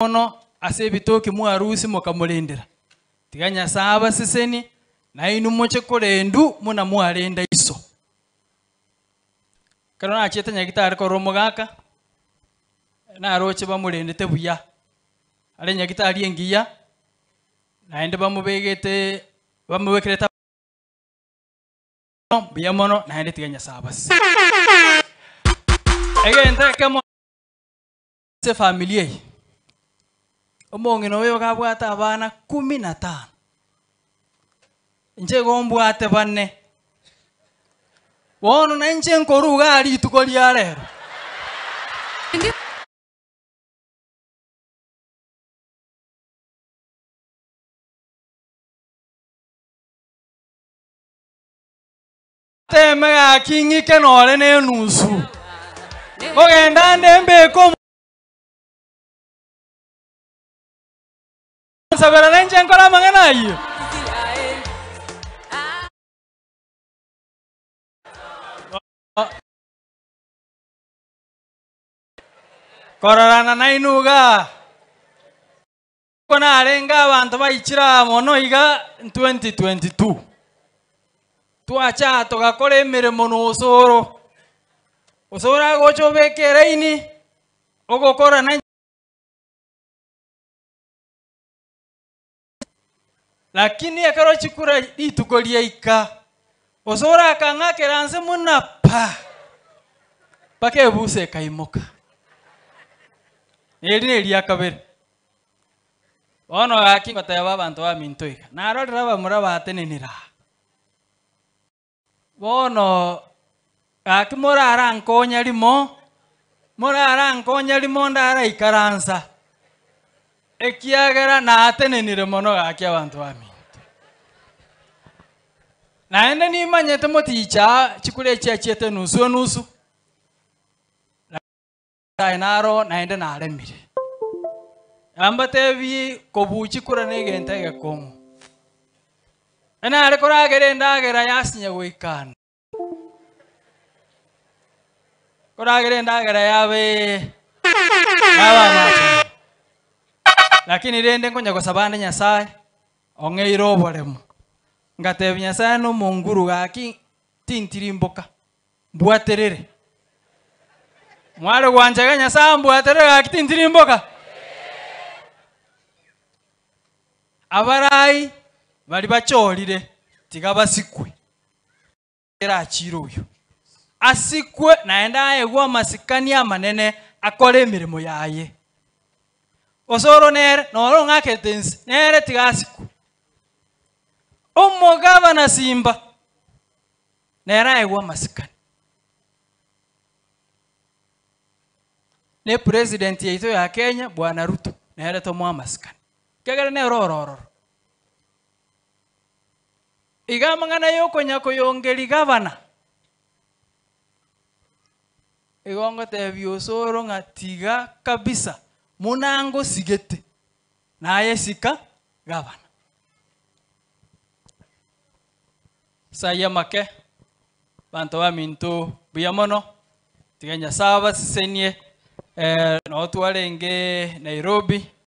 mono ase ebitoki mwarusi mokamorendera tiga nyasaye abaseseni nainu moche endu muna mwarenda iso kero nachete nyagitari korwa omogaka naroche bamorendete buya are nyagitari engiya naende bamobegete bamobekerete buya mono naende tiga nyasaye abase egente kemo se familia omong'ina oyo kabwate abana kumi na tano inche gombwate bane bono na inche nkoruga iga rituko riarero rero teme gaki ng'ike nore na enusu gogenda ndembe shankara mangenayo kororana na inuga ko narenga abantu baikira mono iga 2022 twachaa tugakora emirimo na osoro osoro agocha obeka ereini ogokorana lakini ekero chikura rituko riaika osora akang'akera nse muna pa mpaka ebusa ekaimoka eri neria kabere bono gaki ngoteba abanto baminto iga narorera bamura batenenera bono gaki morarankonya rimo morarankonya rimo ndaraikaransa ekiagera na atenenire mono gaki abantu aminte naende nimanyete moticha chikure echiachiete nusu enusu tae naro naende naremire ambatebi kobuchi kura na egento egekomo enare koragera endagera yasinya goikana koragera endagera yabe yabana lakini rende nkonya gosabane nyasaye ong'eire oboremo ngatebi nyasaye na omonguru gaki tintiri mboka mbwaterere mware gwanchega nyasaye mbwaterere gaki tintiri mboka abarai bari bachorire tiga basikwe erachire oyo asikwe naende aegwa amasikani amanene akore emirimo yaye osoro nere noro ng'aketensi nere tigasiku omogabana simba nere aegwa amasikani ne president yaito ya kenya bwana ruto nere tomwa amasikani kegere nere orororo iga amang'ana yokonya koyongeri gavana igo ngotebia ng'a tiga kabisa munango sigete naye sika gavana saya make ba baminto buya mono tiga nyasaye basisenie eh, notwarenge nairobi